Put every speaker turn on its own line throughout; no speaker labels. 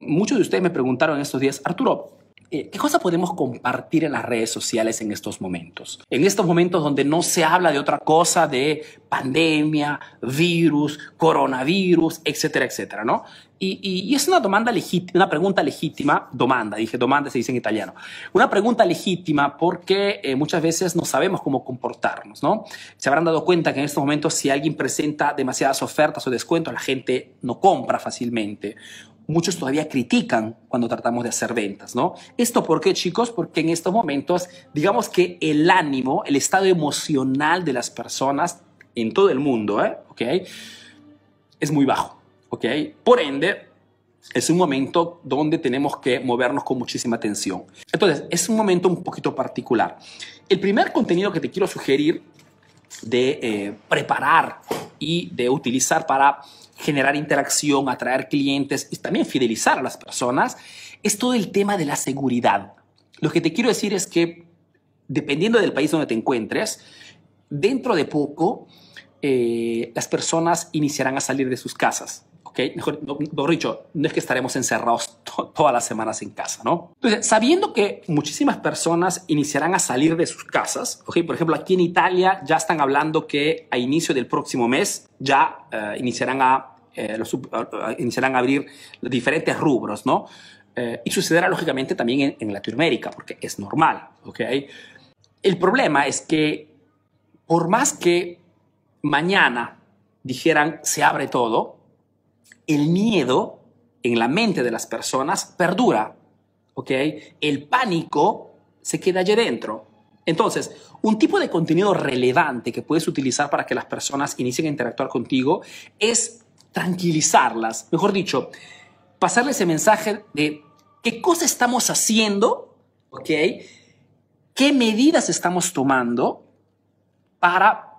Muchos de ustedes me preguntaron en estos días, Arturo, eh, ¿qué cosa podemos compartir en las redes sociales en estos momentos? En estos momentos donde no se habla de otra cosa, de pandemia, virus, coronavirus, etcétera, etcétera, ¿no? Y, es una, demanda una pregunta legítima, demanda, dije demanda, se dice en italiano, una pregunta legítima porque eh, muchas veces no sabemos cómo comportarnos, ¿no? Se habrán dado cuenta que en estos momentos si alguien presenta demasiadas ofertas o descuentos, la gente no compra fácilmente muchos todavía critican cuando tratamos de hacer ventas, ¿no? Esto por qué, chicos, porque en estos momentos, digamos que el ánimo, el estado emocional de las personas en todo el mundo, ¿eh? ¿ok? Es muy bajo, ¿ok? Por ende, es un momento donde tenemos que movernos con muchísima atención. Entonces, es un momento un poquito particular. El primer contenido que te quiero sugerir de eh, preparar y de utilizar para generar interacción, atraer clientes y también fidelizar a las personas, es todo el tema de la seguridad. Lo que te quiero decir es que, dependiendo del país donde te encuentres, dentro de poco eh, las personas iniciarán a salir de sus casas. ¿okay? Mejor, dicho, no es que estaremos encerrados todas las semanas en casa, ¿no? Entonces, sabiendo que muchísimas personas iniciarán a salir de sus casas, ¿ok? Por ejemplo, aquí en Italia ya están hablando que a inicio del próximo mes ya eh, iniciarán, eh, a, iniciarán a abrir los diferentes rubros, ¿no? Eh, y sucederá lógicamente también en, en, Latinoamérica, porque es normal, ¿ok? El problema es que por más que mañana dijeran se abre todo, el miedo en la mente de las personas perdura, ¿ok? El pánico se queda allí dentro. Entonces, un tipo de contenido relevante que puedes utilizar para que las personas inicien a interactuar contigo es tranquilizarlas, mejor dicho, pasarles ese mensaje de qué cosa estamos haciendo, ¿ok? ¿Qué medidas estamos tomando para,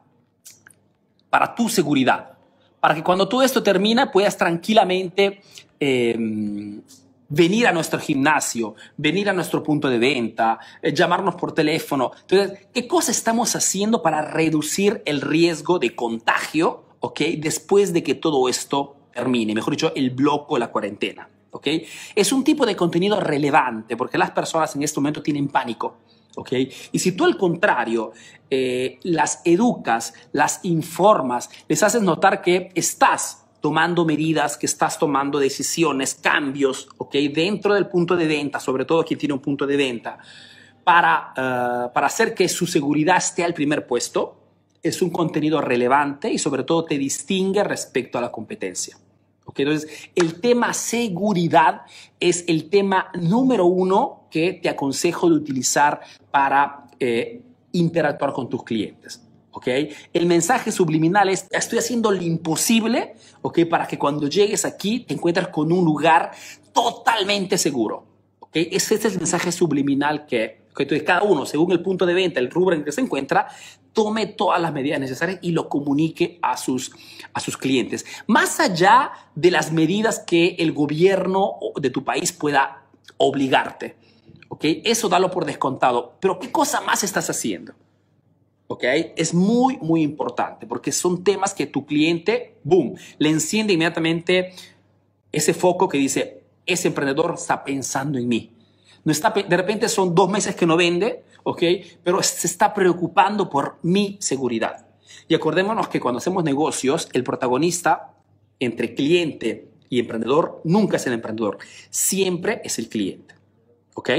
para tu seguridad? Para que cuando todo esto termina puedas tranquilamente Em, venir a nuestro gimnasio, venir a nuestro punto de venta, eh, llamarnos por teléfono. Entonces, ¿qué cosa estamos haciendo para reducir el riesgo de contagio, ok, después de que todo esto termine? Mejor dicho, el bloco, la cuarentena, ok. Es un tipo de contenido relevante porque las personas en este momento tienen pánico. Okay. Y si tú al contrario eh, las educas, las informas, les haces notar que estás tomando medidas, que estás tomando decisiones, cambios, ¿ok? Dentro del punto de venta, sobre todo quien tiene un punto de venta, para, eh, para hacer que su seguridad esté al primer puesto, es un contenido relevante y sobre todo te distingue respecto a la competencia. ¿ok? Entonces, el tema seguridad es el tema número uno que te aconsejo de utilizar para eh, interactuar con tus clientes. El mensaje subliminal es, estoy haciendo lo imposible, ¿ok? Para que cuando llegues aquí te encuentres con un lugar totalmente seguro, ¿ok? Ese es el mensaje subliminal que, entonces cada uno, según el punto de venta, el rubro en que se encuentra, tome todas las medidas necesarias y lo comunique a sus, a sus clientes. Más allá de las medidas que el gobierno de tu país pueda obligarte, ¿ok? Eso dalo por descontado, pero ¿qué cosa más estás haciendo? ¿ok? Es muy, muy importante porque son temas que tu cliente, boom, le enciende inmediatamente ese foco que dice, ese emprendedor está pensando en mí. No está, de repente son dos meses que no vende, ¿ok? Pero se está preocupando por mi seguridad. Y acordémonos que cuando hacemos negocios, el protagonista entre cliente y emprendedor nunca es el emprendedor, siempre es el cliente, ¿ok?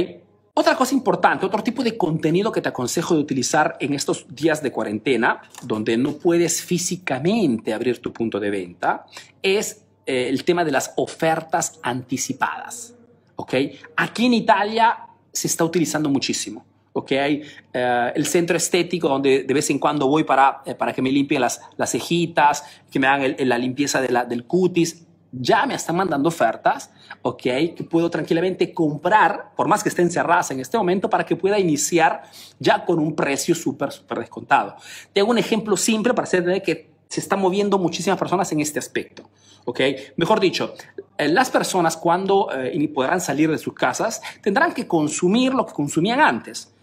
Otra cosa importante, otro tipo de contenido que te aconsejo de utilizar en estos días de cuarentena, donde no puedes físicamente abrir tu punto de venta, es eh, el tema de las ofertas anticipadas. ¿ok? Aquí en Italia se está utilizando muchísimo. ¿ok? Eh, el centro estético donde de vez en cuando voy para, eh, para que me limpien las, cejitas, que me hagan la limpieza del cutis, ya me están mandando ofertas, ¿ok? Que puedo tranquilamente comprar, por más que estén cerradas en este momento, para que pueda iniciar ya con un precio súper, súper descontado. hago un ejemplo simple para hacer que se están moviendo muchísimas personas en este aspecto. ¿ok? Mejor dicho, eh, las personas cuando eh, ni podrán salir de sus casas tendrán que consumir lo que consumían antes.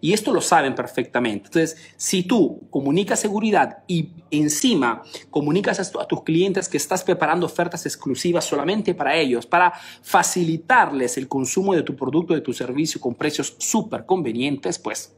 Y esto lo saben perfectamente. Entonces, si tú comunicas seguridad y encima comunicas a, a, tus clientes que estás preparando ofertas exclusivas solamente para ellos, para facilitarles el consumo de tu producto, de tu servicio con precios súper convenientes, pues...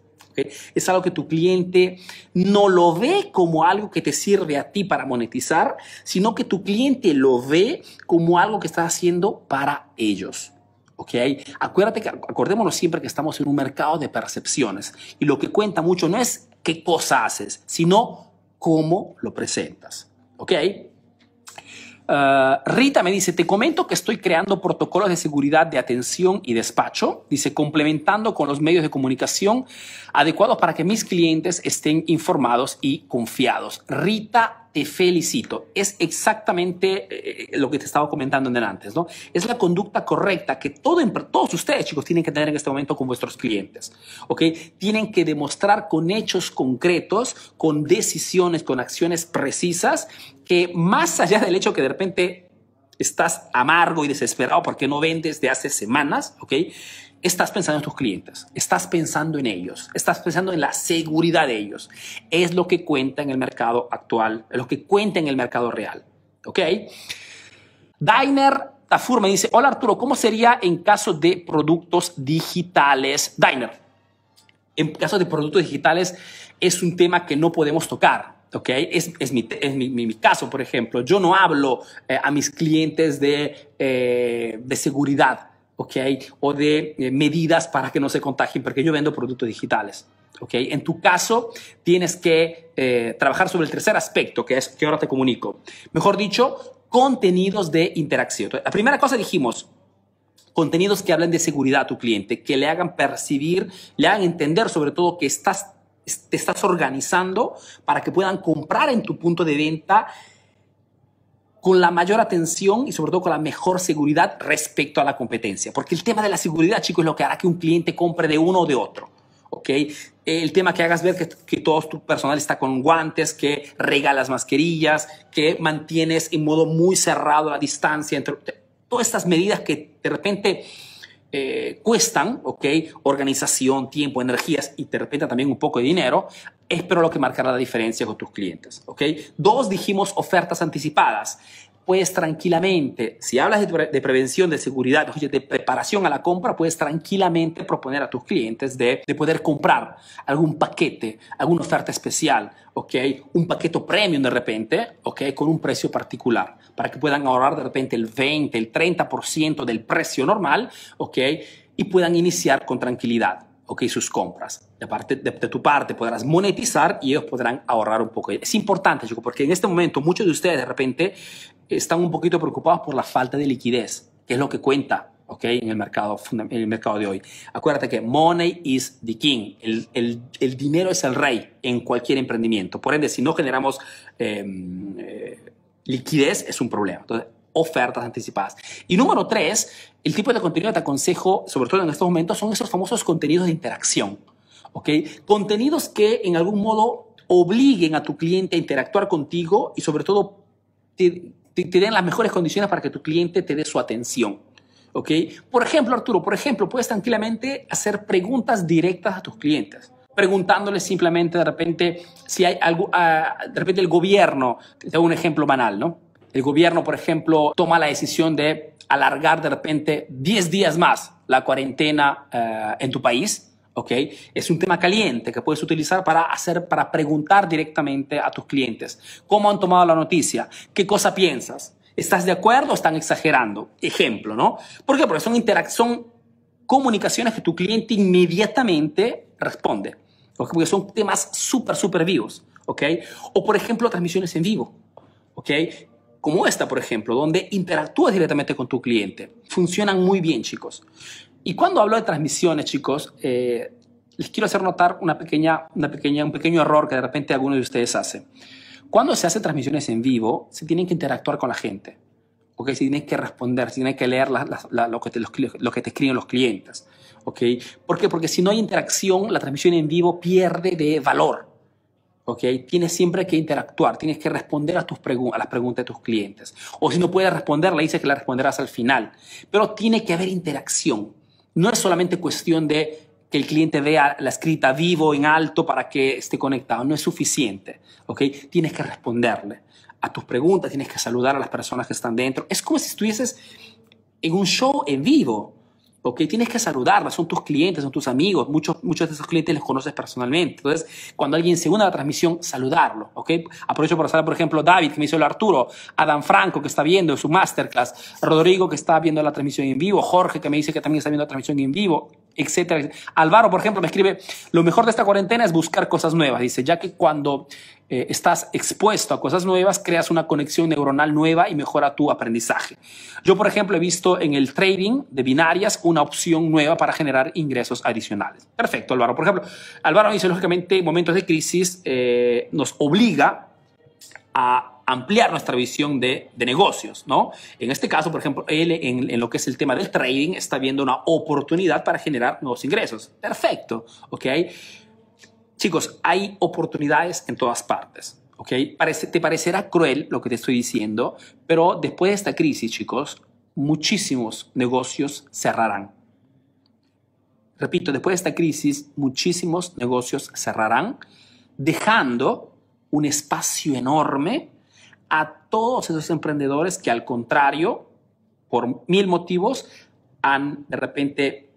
Es algo que tu cliente no lo ve como algo que te sirve a ti para monetizar, sino que tu cliente lo ve como algo que estás haciendo para ellos. ¿ok? Acuérdate que, acordémonos siempre que estamos en un mercado de percepciones y lo que cuenta mucho no es qué cosa haces, sino cómo lo presentas, ¿ok? Eh, Rita me dice, te comento que estoy creando protocolos de seguridad de atención y despacho, dice, complementando con los medios de comunicación adecuados para que mis clientes estén informados y confiados. Rita, te felicito. Es exactamente eh, lo que te estaba comentando en el antes, ¿no? Es la conducta correcta que todo, em-, todos ustedes, chicos, tienen que tener en este momento con vuestros clientes, ¿ok? Tienen que demostrar con hechos concretos, con decisiones, con acciones precisas, que más allá del hecho que de repente estás amargo y desesperado porque no vendes de hace semanas, ¿ok? Estás pensando en tus clientes, estás pensando en ellos, estás pensando en la seguridad de ellos. Es lo que cuenta en el mercado actual, es lo que cuenta en el mercado real, ¿ok? Diner Tafur me dice, hola Arturo, ¿cómo sería en caso de productos digitales? Diner, en caso de productos digitales es un tema que no podemos tocar, Ok Es, es, mi, es mi, mi, caso, por ejemplo. Yo no hablo eh, a mis clientes de, eh, de seguridad, ok O de eh, medidas para que no se contagien, porque yo vendo productos digitales, okay. En tu caso, tienes que trabajar sobre el tercer aspecto, que es que ahora te comunico. Mejor dicho, contenidos de interacción. La primera cosa dijimos, contenidos que hablen de seguridad a tu cliente, que le hagan percibir, le hagan entender sobre todo que estás te estás organizando para que puedan comprar en tu punto de venta con la mayor atención y sobre todo con la mejor seguridad respecto a la competencia. Porque el tema de la seguridad, chicos, es lo que hará que un cliente compre de uno o de otro. ¿okay? El tema que hagas ver que, todo tu personal está con guantes, que regalas masquerillas, que mantienes en modo muy cerrado la distancia entre... Todas estas medidas que de repente eh, cuestan, ¿ok? Organización, tiempo, energías y de repente también un poco de dinero, es pero lo que marcará la diferencia con tus clientes, ¿ok? Dos, dijimos ofertas anticipadas puedes tranquilamente, si hablas de, prevención, de seguridad, de preparación a la compra, puedes tranquilamente proponer a tus clientes de, poder comprar algún paquete, alguna oferta especial, ok un paquete premium de repente, ok Con un precio particular, para que puedan ahorrar de repente el 20, el 30% del precio normal, ok Y puedan iniciar con tranquilidad. ¿ok? sus compras. De, parte, de, tu parte podrás monetizar y ellos podrán ahorrar un poco. Es importante, chico, porque en este momento muchos de ustedes de repente están un poquito preocupados por la falta de liquidez, que es lo que cuenta. Okay, en, el mercado, en el mercado de hoy. Acuérdate que money is the king. El, el, el dinero es el rey en cualquier emprendimiento. Por ende, si no generamos em, eh, liquidez, es un problema. Entonces, ofertas anticipadas. Y número tres, el tipo de contenido que te aconsejo, sobre todo en estos momentos, son esos famosos contenidos de interacción. ¿ok? Contenidos que en algún modo obliguen a tu cliente a interactuar contigo y sobre todo te, den las mejores condiciones para que tu cliente te dé su atención. ¿ok? Por ejemplo, Arturo, por ejemplo, puedes tranquilamente hacer preguntas directas a tus clientes preguntándoles simplemente de repente si hay algo, ah, de repente el gobierno, te hago un ejemplo banal, ¿no? El gobierno, por ejemplo, toma la decisión de alargar de repente 10 días más la cuarentena eh, en tu país. Okay. Es un tema caliente que puedes utilizar para hacer, para preguntar directamente a tus clientes cómo han tomado la noticia, qué cosa piensas, estás de acuerdo o están exagerando. Ejemplo, ¿no? ¿Por qué? Porque son interacción, comunicaciones que tu cliente inmediatamente responde, porque son temas súper, súper vivos, ¿ok? O por ejemplo transmisiones en vivo, ¿ok? como esta, por ejemplo, donde interactúas directamente con tu cliente. Funcionan muy bien, chicos. Y cuando hablo de transmisiones, chicos, eh, les quiero hacer notar una pequeña, una pequeña, un pequeño error que de repente algunos de ustedes hacen. Cuando se hacen transmisiones en vivo, se tienen que interactuar con la gente. ¿ok? Si tienes que responder, si tienen que leer lo, que te, escriben los clientes, ¿ok? ¿Por qué? Porque si no hay interacción, la transmisión en vivo pierde de valor. Tienes siempre que interactuar, tienes que responder a, tus a las preguntas de tus clientes. O si no puedes responderla, dices que la responderás al final. Pero tiene que haber interacción. No es solamente cuestión de que el cliente vea la escrita vivo en alto para que esté conectado. No es suficiente, ¿ok? Tienes que responderle a tus preguntas, tienes que saludar a las personas que están dentro. Es como si estuvieses en un show en vivo. Okay, Tienes que saludarlas, son tus clientes, son tus amigos, muchos, muchos de esos clientes los conoces personalmente. Entonces, cuando alguien se une a la transmisión, saludarlo, ¿ok? Aprovecho para saludar, por ejemplo, David, que me hizo el Arturo, Adam Franco, que está viendo su masterclass, Rodrigo, que está viendo la transmisión en vivo, Jorge, que me dice que también está viendo la transmisión en vivo, etcétera. Álvaro, por ejemplo, me escribe, lo mejor de esta cuarentena es buscar cosas nuevas. Dice, ya que cuando eh, estás expuesto a cosas nuevas, creas una conexión neuronal nueva y mejora tu aprendizaje. Yo, por ejemplo, he visto en el trading de binarias una opción nueva para generar ingresos adicionales. Perfecto, Álvaro. Por ejemplo, Álvaro dice, lógicamente, momentos de crisis eh, nos obliga a ampliar nuestra visión de, negocios, ¿no? En este caso, por ejemplo, él en, lo que es el tema del trading está viendo una oportunidad para generar nuevos ingresos. Perfecto, ¿ok? Chicos, hay oportunidades en todas partes, ¿ok? te parecerá cruel lo que te estoy diciendo, pero después de esta crisis, chicos, muchísimos negocios cerrarán. Repito, después de esta crisis, muchísimos negocios cerrarán, dejando un espacio enorme a todos esos emprendedores que al contrario, por mil motivos, han de repente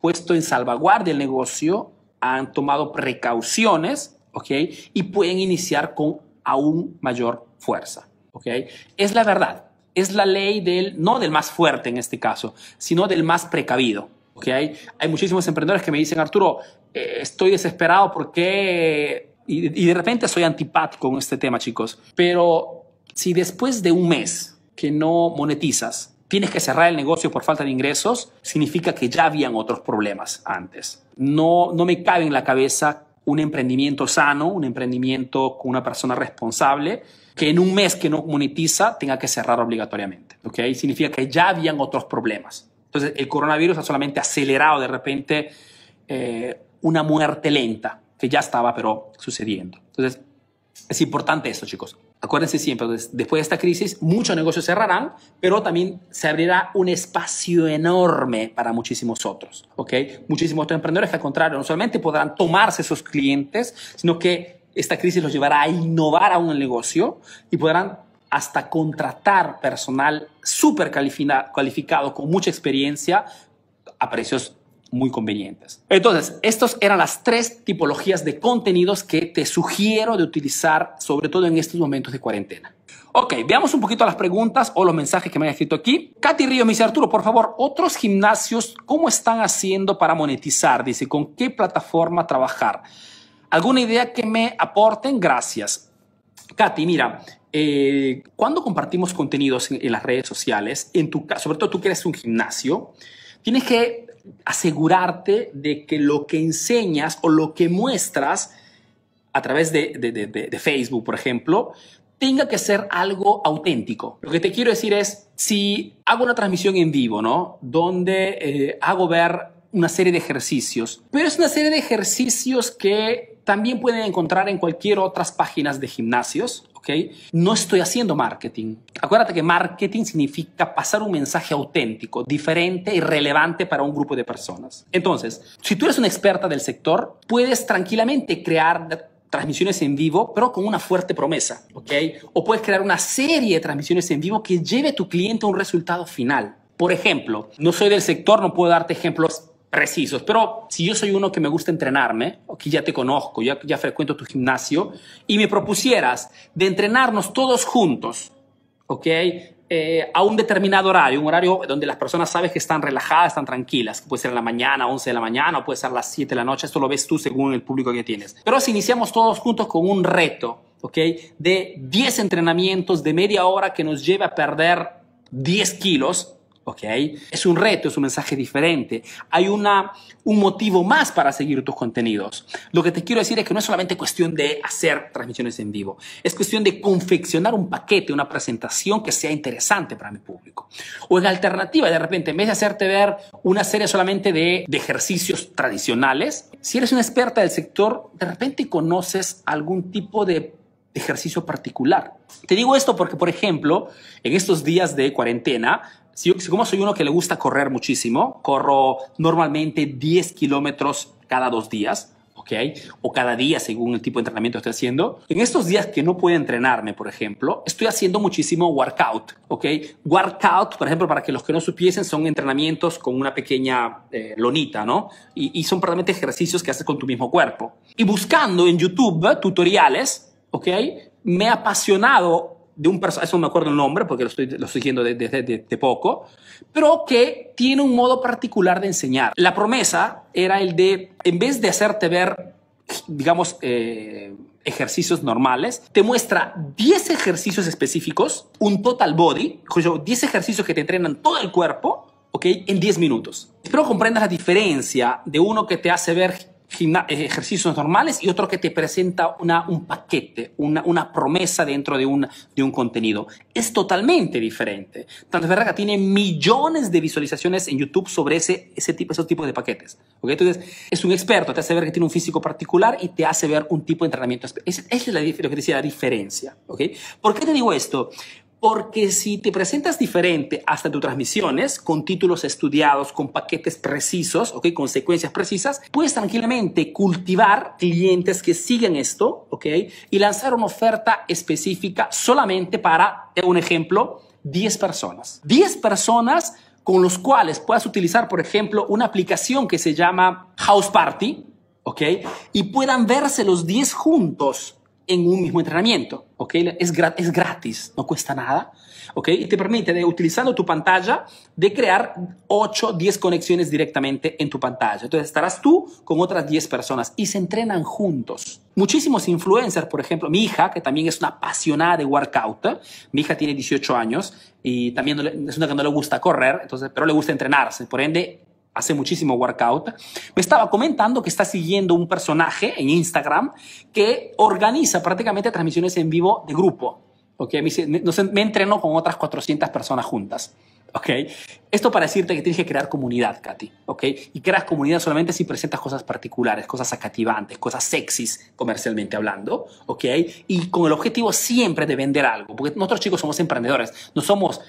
puesto en salvaguardia el negocio, han tomado precauciones, ¿ok? Y pueden iniciar con aún mayor fuerza, ¿ok? Es la verdad, es la ley del, no del más fuerte en este caso, sino del más precavido, ¿ok? Hay muchísimos emprendedores que me dicen, Arturo, eh, estoy desesperado porque y, de repente soy antipático con este tema, chicos, pero si después de un mes que no monetizas, tienes que cerrar el negocio por falta de ingresos, significa que ya habían otros problemas antes. No, no me cabe en la cabeza un emprendimiento sano, un emprendimiento con una persona responsable, que en un mes que no monetiza tenga que cerrar obligatoriamente. ¿ok? Significa que ya habían otros problemas. Entonces, el coronavirus ha solamente acelerado de repente eh, una muerte lenta que ya estaba, pero sucediendo. Entonces, es importante eso, chicos. Acuérdense siempre, pues, después de esta crisis, muchos negocios cerrarán, pero también se abrirá un espacio enorme para muchísimos otros, ¿ok? Muchísimos otros emprendedores que al contrario, no solamente podrán tomarse esos clientes, sino que esta crisis los llevará a innovar aún el negocio y podrán hasta contratar personal súper calificado, con mucha experiencia a precios muy convenientes. Entonces, estas eran las tres tipologías de contenidos que te sugiero de utilizar, sobre todo en estos momentos de cuarentena. Ok, veamos un poquito las preguntas o los mensajes que me han escrito aquí. Katy Río me dice, Arturo, por favor, otros gimnasios, ¿cómo están haciendo para monetizar? Dice, ¿con qué plataforma trabajar? ¿Alguna idea que me aporten? Gracias. Katy, mira, eh, cuando compartimos contenidos en, las redes sociales, en tu, sobre todo tú que eres un gimnasio, tienes que asegurarte de que lo que enseñas o lo que muestras a través de, de, Facebook, por ejemplo, tenga que ser algo auténtico. Lo que te quiero decir es, si hago una transmisión en vivo, ¿no? Donde eh, hago ver una serie de ejercicios, pero es una serie de ejercicios que también pueden encontrar en cualquier otras páginas de gimnasios no estoy haciendo marketing. Acuérdate que marketing significa pasar un mensaje auténtico, diferente y relevante para un grupo de personas. Entonces, si tú eres una experta del sector, puedes tranquilamente crear transmisiones en vivo, pero con una fuerte promesa, ¿ok? O puedes crear una serie de transmisiones en vivo que lleve a tu cliente a un resultado final. Por ejemplo, no soy del sector, no puedo darte ejemplos precisos, pero si yo soy uno que me gusta entrenarme, o que ya te conozco, ya, ya frecuento tu gimnasio, y me propusieras de entrenarnos todos juntos, ¿ok? Eh, a un determinado horario, un horario donde las personas saben que están relajadas, están tranquilas, puede ser la mañana, 11 de la mañana, o puede ser las 7 de la noche, esto lo ves tú según el público que tienes. Pero si iniciamos todos juntos con un reto, ¿ok? De 10 entrenamientos de media hora que nos lleve a perder 10 kilos, ¿ok? Es un reto, es un mensaje diferente. Hay una, un motivo más para seguir tus contenidos. Lo que te quiero decir es que no es solamente cuestión de hacer transmisiones en vivo, es cuestión de confeccionar un paquete, una presentación que sea interesante para mi público. O en alternativa, de repente, en vez de hacerte ver una serie solamente de, de ejercicios tradicionales, si eres una experta del sector, de repente conoces algún tipo de ejercicio particular. Te digo esto porque, por ejemplo, en estos días de cuarentena si, como soy uno que le gusta correr muchísimo, corro normalmente 10 kilómetros cada dos días, ¿ok? O cada día según el tipo de entrenamiento que estoy haciendo. En estos días que no puedo entrenarme, por ejemplo, estoy haciendo muchísimo workout, ¿ok? Workout, por ejemplo, para que los que no supiesen, son entrenamientos con una pequeña eh, lonita, ¿no? Y, y son prácticamente ejercicios que haces con tu mismo cuerpo. Y buscando en YouTube tutoriales, ¿ok? Me ha apasionado de un personaje, no me acuerdo el nombre porque lo estoy, lo estoy desde de, poco, pero que tiene un modo particular de enseñar. La promesa era el de, en vez de hacerte ver, digamos, eh, ejercicios normales, te muestra 10 ejercicios específicos, un total body, 10 ejercicios que te entrenan todo el cuerpo, ¿ok? En 10 minutos. Espero comprendas la diferencia de uno que te hace ver eh, ejercicios normales y otro que te presenta una, un paquete, una, una promesa dentro de un, de un, contenido. Es totalmente diferente. Tanto ferraga tiene millones de visualizaciones en YouTube sobre ese, ese tipo, esos tipos de paquetes. Entonces, es un experto, te hace ver que tiene un físico particular y te hace ver un tipo de entrenamiento. Esa es la, la diferencia. ¿okay? ¿Por qué te digo esto? Porque si te presentas diferente hasta tus transmisiones, con títulos estudiados, con paquetes precisos, con secuencias precisas, puedes tranquilamente cultivar clientes que siguen esto, ok, y lanzar una oferta específica solamente para, un ejemplo, 10 personas. 10 personas con los cuales puedas utilizar, por ejemplo, una aplicación que se llama House Party, ok, y puedan verse los 10 juntos en un mismo entrenamiento, ¿ok? Es, es gratis, no cuesta nada, ¿ok? Y te permite, utilizando tu pantalla, de crear 8, 10 conexiones directamente en tu pantalla. Entonces estarás tú con otras 10 personas y se entrenan juntos. Muchísimos influencers, por ejemplo, mi hija, que también es una apasionada de workout, mi hija tiene 18 años y también es una que no le gusta correr, entonces, pero le gusta entrenarse, por ende hace muchísimo workout, me estaba comentando que está siguiendo un personaje en Instagram que organiza prácticamente transmisiones en vivo de grupo. okay Me, entreno entrenó con otras 400 personas juntas. ¿ok? Esto para decirte que tienes que crear comunidad, Katy, ¿ok? Y creas comunidad solamente si presentas cosas particulares, cosas acativantes, cosas sexys comercialmente hablando, ¿ok? Y con el objetivo siempre de vender algo, porque nosotros chicos somos emprendedores, no somos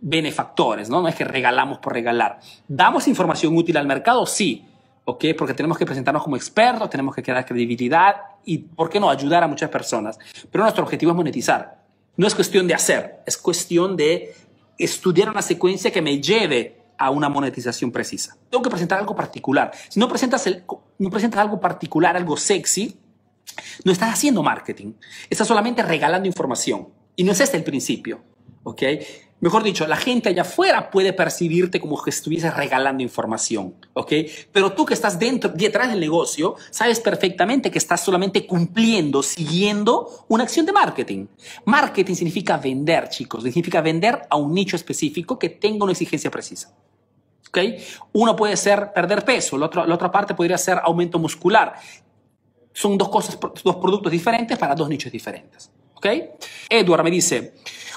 benefactores, ¿no? No es que regalamos por regalar. ¿Damos información útil al mercado? Sí. ¿Ok? Porque tenemos que presentarnos como expertos, tenemos que crear credibilidad y, ¿por qué no?, ayudar a muchas personas. Pero nuestro objetivo es monetizar. No es cuestión de hacer, es cuestión de estudiar una secuencia que me lleve a una monetización precisa. Tengo que presentar algo particular. Si no presentas, no presentas algo particular, algo sexy, no estás haciendo marketing. Estás solamente regalando información. Y no es este el principio. ¿Ok? mejor dicho, la gente allá afuera puede percibirte como que estuviese regalando información, ¿ok? Pero tú que estás dentro, detrás del negocio, sabes perfectamente que estás solamente cumpliendo, siguiendo una acción de marketing. Marketing significa vender, chicos, significa vender a un nicho específico que tenga una exigencia precisa. ¿ok? Uno puede ser perder peso, la otra, la otra parte podría ser aumento muscular. Son dos cosas, dos productos diferentes para dos nichos diferentes. ¿Ok? Edward me dice,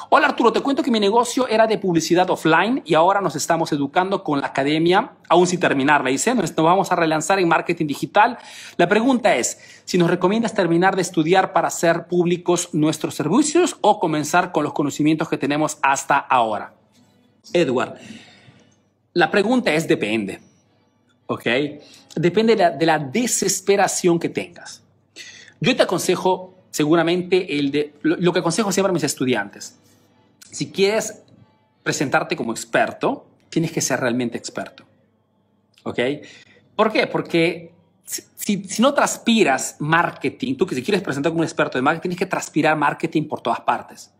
hola Arturo, te cuento que mi negocio era de publicidad offline y ahora nos estamos educando con la academia, aún sin terminar, dice, nos vamos a relanzar en marketing digital. La pregunta es, si nos recomiendas terminar de estudiar para hacer públicos nuestros servicios o comenzar con los conocimientos que tenemos hasta ahora. Edward, la pregunta es depende, ¿ok? Depende de la, de la desesperación que tengas. Yo te aconsejo seguramente el de lo, que aconsejo siempre a mis estudiantes. Si quieres presentarte como experto, tienes que ser realmente experto. ¿Ok? ¿Por qué? Porque si, no transpiras marketing, tú que si quieres presentar como un experto de marketing, tienes que transpirar marketing por todas partes.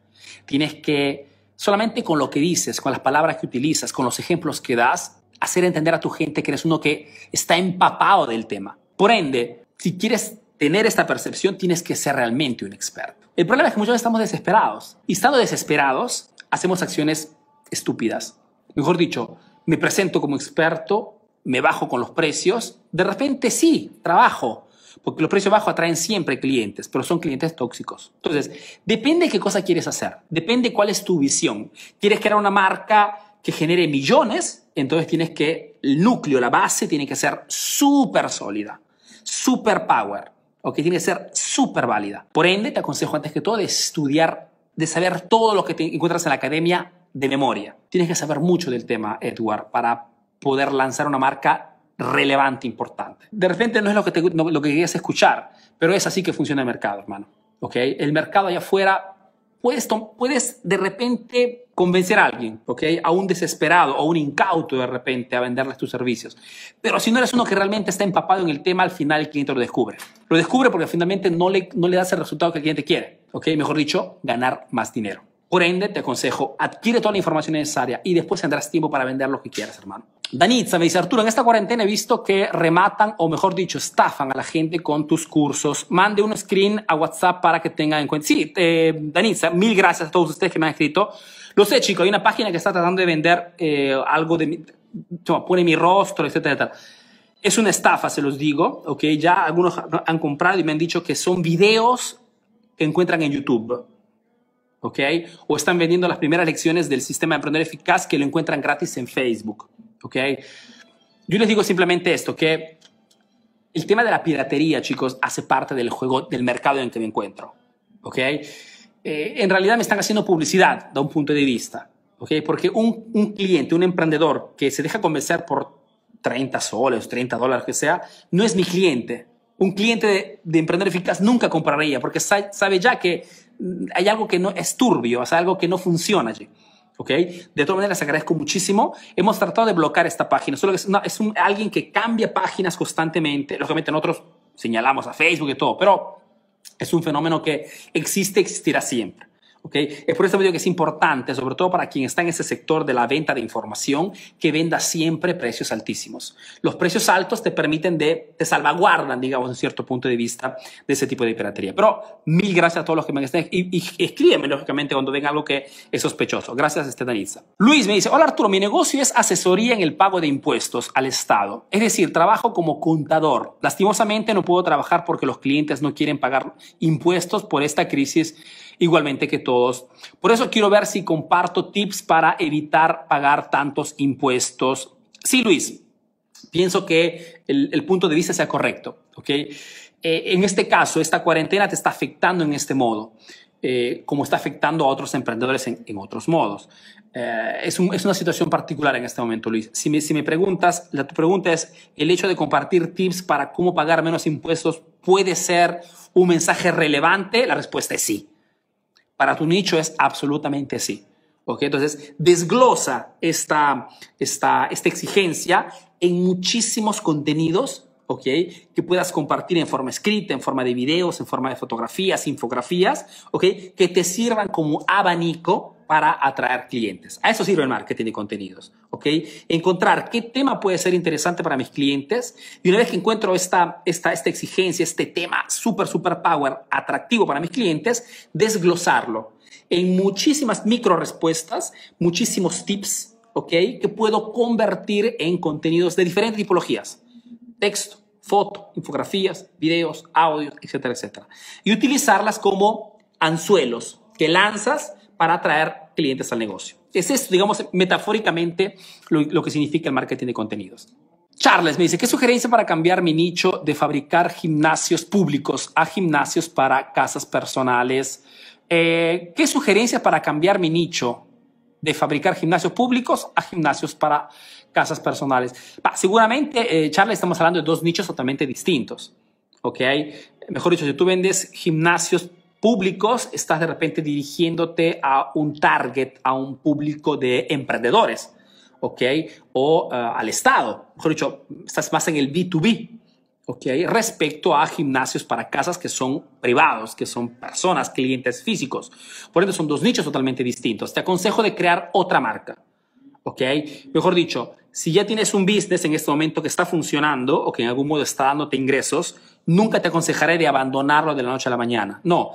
Tienes que, solamente con lo que dices, con las palabras que utilizas, con los ejemplos que das, hacer entender a tu gente que eres uno que está empapado del tema. Por ende, si quieres tener esta percepción tienes que ser realmente un experto. El problema es que muchos estamos desesperados y estando desesperados hacemos acciones estúpidas. Mejor dicho, me presento como experto, me bajo con los precios, de repente sí, trabajo, porque los precios bajos atraen siempre clientes, pero son clientes tóxicos. Entonces, depende qué cosa quieres hacer, depende cuál es tu visión. ¿Quieres crear una marca que genere millones? Entonces tienes que, el núcleo, la base tiene que ser súper sólida, súper power que Tiene que ser súper válida. Por ende, te aconsejo antes que todo de estudiar, de saber todo lo que te encuentras en la academia de memoria. Tienes que saber mucho del tema, Edward, para poder lanzar una marca relevante, importante. De repente no es lo que, te, lo querías escuchar, pero es así que funciona el mercado, hermano. ¿ok? El mercado allá afuera, puedes, puedes de repente convencer a alguien, ¿ok? A un desesperado o un incauto de repente a venderles tus servicios. Pero si no eres uno que realmente está empapado en el tema, al final el cliente lo descubre. Lo descubre porque finalmente no le, no le das el resultado que el cliente quiere, ¿ok? Mejor dicho, ganar más dinero. Por ende, te aconsejo, adquiere toda la información necesaria y después tendrás tiempo para vender lo que quieras, hermano. Danitza me dice, Arturo, en esta cuarentena he visto que rematan, o mejor dicho, estafan a la gente con tus cursos. Mande un screen a WhatsApp para que tengan en cuenta. Sí, eh, Danitza, mil gracias a todos ustedes que me han escrito. Lo sé, chicos, hay una página que está tratando de vender eh, algo de mi, pone mi rostro, etcétera, Es una estafa, se los digo, ¿ok? Ya algunos han comprado y me han dicho que son videos que encuentran en YouTube, ¿ok? O están vendiendo las primeras lecciones del sistema de emprender eficaz que lo encuentran gratis en Facebook, ¿ok? Yo les digo simplemente esto, que el tema de la piratería, chicos, hace parte del juego, del mercado en que me encuentro, ¿ok? Eh, en realidad me están haciendo publicidad da un punto de vista. Porque un, cliente, un emprendedor que se deja convencer por 30 soles, 30 dólares, que sea, no es mi cliente. Un cliente de, emprendedor eficaz nunca compraría porque sabe ya que mm, hay algo que no es turbio, o algo que no funciona allí. De todas maneras, les agradezco muchísimo. Hemos tratado de bloquear esta página. Solo es, alguien que cambia páginas constantemente. Lógicamente, nosotros señalamos a Facebook y todo, pero es un fenómeno que existe, existirá siempre. Okay. Es por eso digo que es importante, sobre todo para quien está en ese sector de la venta de información, que venda siempre precios altísimos. Los precios altos te permiten de, te salvaguardan, digamos, un cierto punto de vista de ese tipo de piratería. Pero mil gracias a todos los que me estén y, escríbeme, lógicamente, cuando venga algo que es sospechoso. Gracias, Estetanitza. Luis me dice, hola Arturo, mi negocio es asesoría en el pago de impuestos al Estado. Es decir, trabajo como contador. Lastimosamente no puedo trabajar porque los clientes no quieren pagar impuestos por esta crisis igualmente que todos. Por eso quiero ver si comparto tips para evitar pagar tantos impuestos. Sí, Luis, pienso que el, punto de vista sea correcto. ¿okay? Eh, en este caso, esta cuarentena te está afectando en este modo. Eh, como está afectando a otros emprendedores en, otros modos. Eh, es, una situación particular en este momento, Luis. Si me, preguntas, la, tu pregunta es, ¿el hecho de compartir tips para cómo pagar menos impuestos puede ser un mensaje relevante? La respuesta es sí. Para tu nicho es absolutamente sí, ¿ok? Entonces, desglosa esta, esta, esta exigencia en muchísimos contenidos ¿ok? Que puedas compartir en forma escrita, en forma de videos, en forma de fotografías, infografías, ¿ok? Que te sirvan como abanico para atraer clientes. A eso sirve el marketing de contenidos, ¿ok? Encontrar qué tema puede ser interesante para mis clientes y una vez que encuentro esta, esta, esta exigencia, este tema súper, súper power atractivo para mis clientes, desglosarlo en muchísimas micro respuestas, muchísimos tips, ¿ok? Que puedo convertir en contenidos de diferentes tipologías. Texto, foto, infografías, videos, audio, etcétera, etcétera. Y utilizarlas como anzuelos que lanzas para atraer clientes al negocio. Es esto, digamos, metafóricamente lo, que significa el marketing de contenidos. Charles me dice, ¿qué sugerencia para cambiar mi nicho de fabricar gimnasios públicos a gimnasios para casas personales? Eh, ¿Qué sugerencia para cambiar mi nicho de fabricar gimnasios públicos a gimnasios para casas personales? seguramente, eh, Charles, estamos hablando de dos nichos totalmente distintos. ¿ok? Mejor dicho, si tú vendes gimnasios públicos, estás de repente dirigiéndote a un target, a un público de emprendedores, ¿ok? O eh, al Estado, mejor dicho, estás más en el B2B, ¿ok? Respecto a gimnasios para casas que son privados, que son personas, clientes físicos. Por ende, son dos nichos totalmente distintos. Te aconsejo de crear otra marca, ¿ok? Mejor dicho, si ya tienes un business en este momento que está funcionando o que en algún modo está dándote ingresos, nunca te aconsejaré de abandonarlo de la noche a la mañana. No,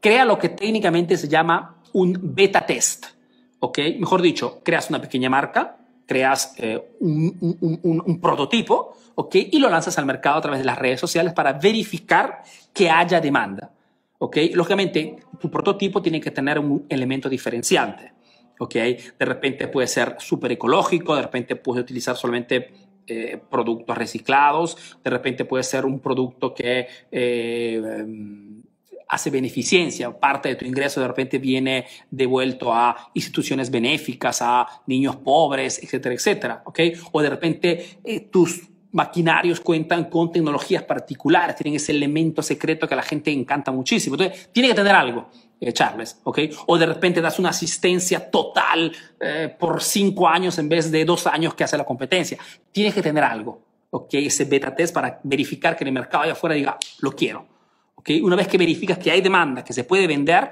crea lo que técnicamente se llama un beta test. ¿Ok? Mejor dicho, creas una pequeña marca, creas eh, un, un, prototipo, ¿ok? Y lo lanzas al mercado a través de las redes sociales para verificar que haya demanda, ¿ok? Lógicamente, tu prototipo tiene que tener un elemento diferenciante. De repente puede ser súper ecológico, de repente puede utilizar solamente eh, productos reciclados, de repente puede ser un producto que... Eh, hace beneficencia, parte de tu ingreso de repente viene devuelto a instituciones benéficas, a niños pobres, etcétera, etcétera, ¿ok? O de repente eh, tus maquinarios cuentan con tecnologías particulares, tienen ese elemento secreto que a la gente encanta muchísimo. Entonces, tiene que tener algo. Eh, o de repente das una asistencia total eh, por cinco años en vez de dos años que hace la competencia. Tienes que tener algo, ¿ok? Ese beta test para verificar que el mercado allá afuera diga, lo quiero, ¿ok? Una vez que verificas que hay demanda, que se puede vender,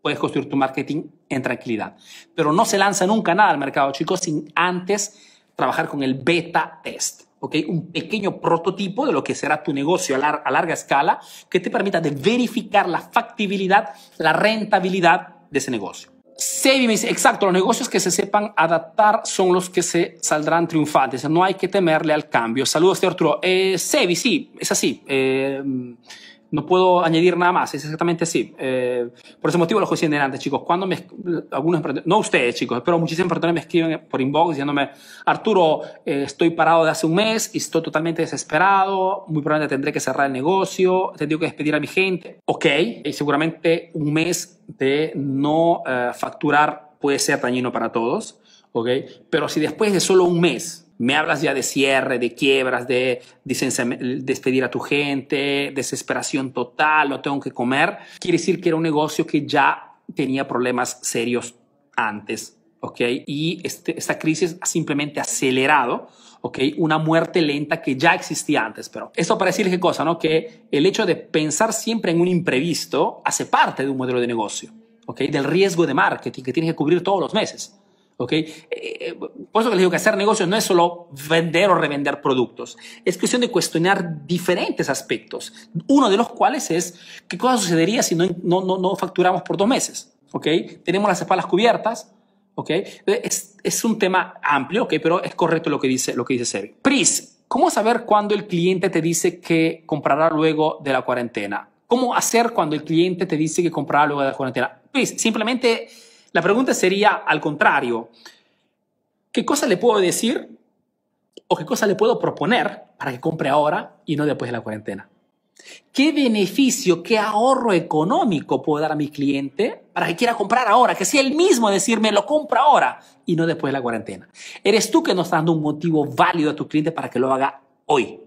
puedes construir tu marketing en tranquilidad. Pero no se lanza nunca nada al mercado, chicos, sin antes trabajar con el beta test. Okay, un pequeño prototipo de lo que será tu negocio a, larga escala que te permita de verificar la factibilidad, la rentabilidad de ese negocio. Sebi me dice, exacto, los negocios que se sepan adaptar son los que se saldrán triunfantes, no hay que temerle al cambio. Saludos, Arturo. Eh, Sebi, sí, es así. Eh, no puedo añadir nada más, es exactamente así. Eh, por ese motivo lo estoy diciendo antes, chicos. Cuando me, algunos no ustedes, chicos, pero muchísimos emprendedores me escriben por inbox diciéndome, Arturo, eh, estoy parado de hace un mes y estoy totalmente desesperado, muy probablemente tendré que cerrar el negocio, tendré que despedir a mi gente. Ok, y seguramente un mes de no eh, facturar puede ser dañino para todos, ok, pero si después de solo un mes me hablas ya de cierre, de quiebras, de despedir a tu gente, desesperación total, lo tengo que comer. Quiere decir que era un negocio que ya tenía problemas serios antes, ¿ok? Y este, esta crisis ha simplemente acelerado, ¿ok? Una muerte lenta que ya existía antes, pero esto para decir qué cosa, ¿no? Que el hecho de pensar siempre en un imprevisto hace parte de un modelo de negocio, ¿ok? Del riesgo de marketing que tienes que cubrir todos los meses. ¿ok? Eh, eh, por eso que les digo que hacer negocios no es solo vender o revender productos, es cuestión de cuestionar diferentes aspectos, uno de los cuales es qué cosa sucedería si no, no, no, facturamos por dos meses, ¿ok? Tenemos las espaldas cubiertas, ¿ok? Es, un tema amplio, ¿ok? Pero es correcto lo que dice, lo que dice Sebi. Pris, ¿cómo saber cuándo el cliente te dice que comprará luego de la cuarentena? ¿Cómo hacer cuando el cliente te dice que comprará luego de la cuarentena? Pris, simplemente la pregunta sería al contrario, ¿qué cosa le puedo decir o qué cosa le puedo proponer para que compre ahora y no después de la cuarentena? ¿Qué beneficio, qué ahorro económico puedo dar a mi cliente para que quiera comprar ahora? Que sea el mismo decirme lo compra ahora y no después de la cuarentena. Eres tú que nos está dando un motivo válido a tu cliente para que lo haga hoy.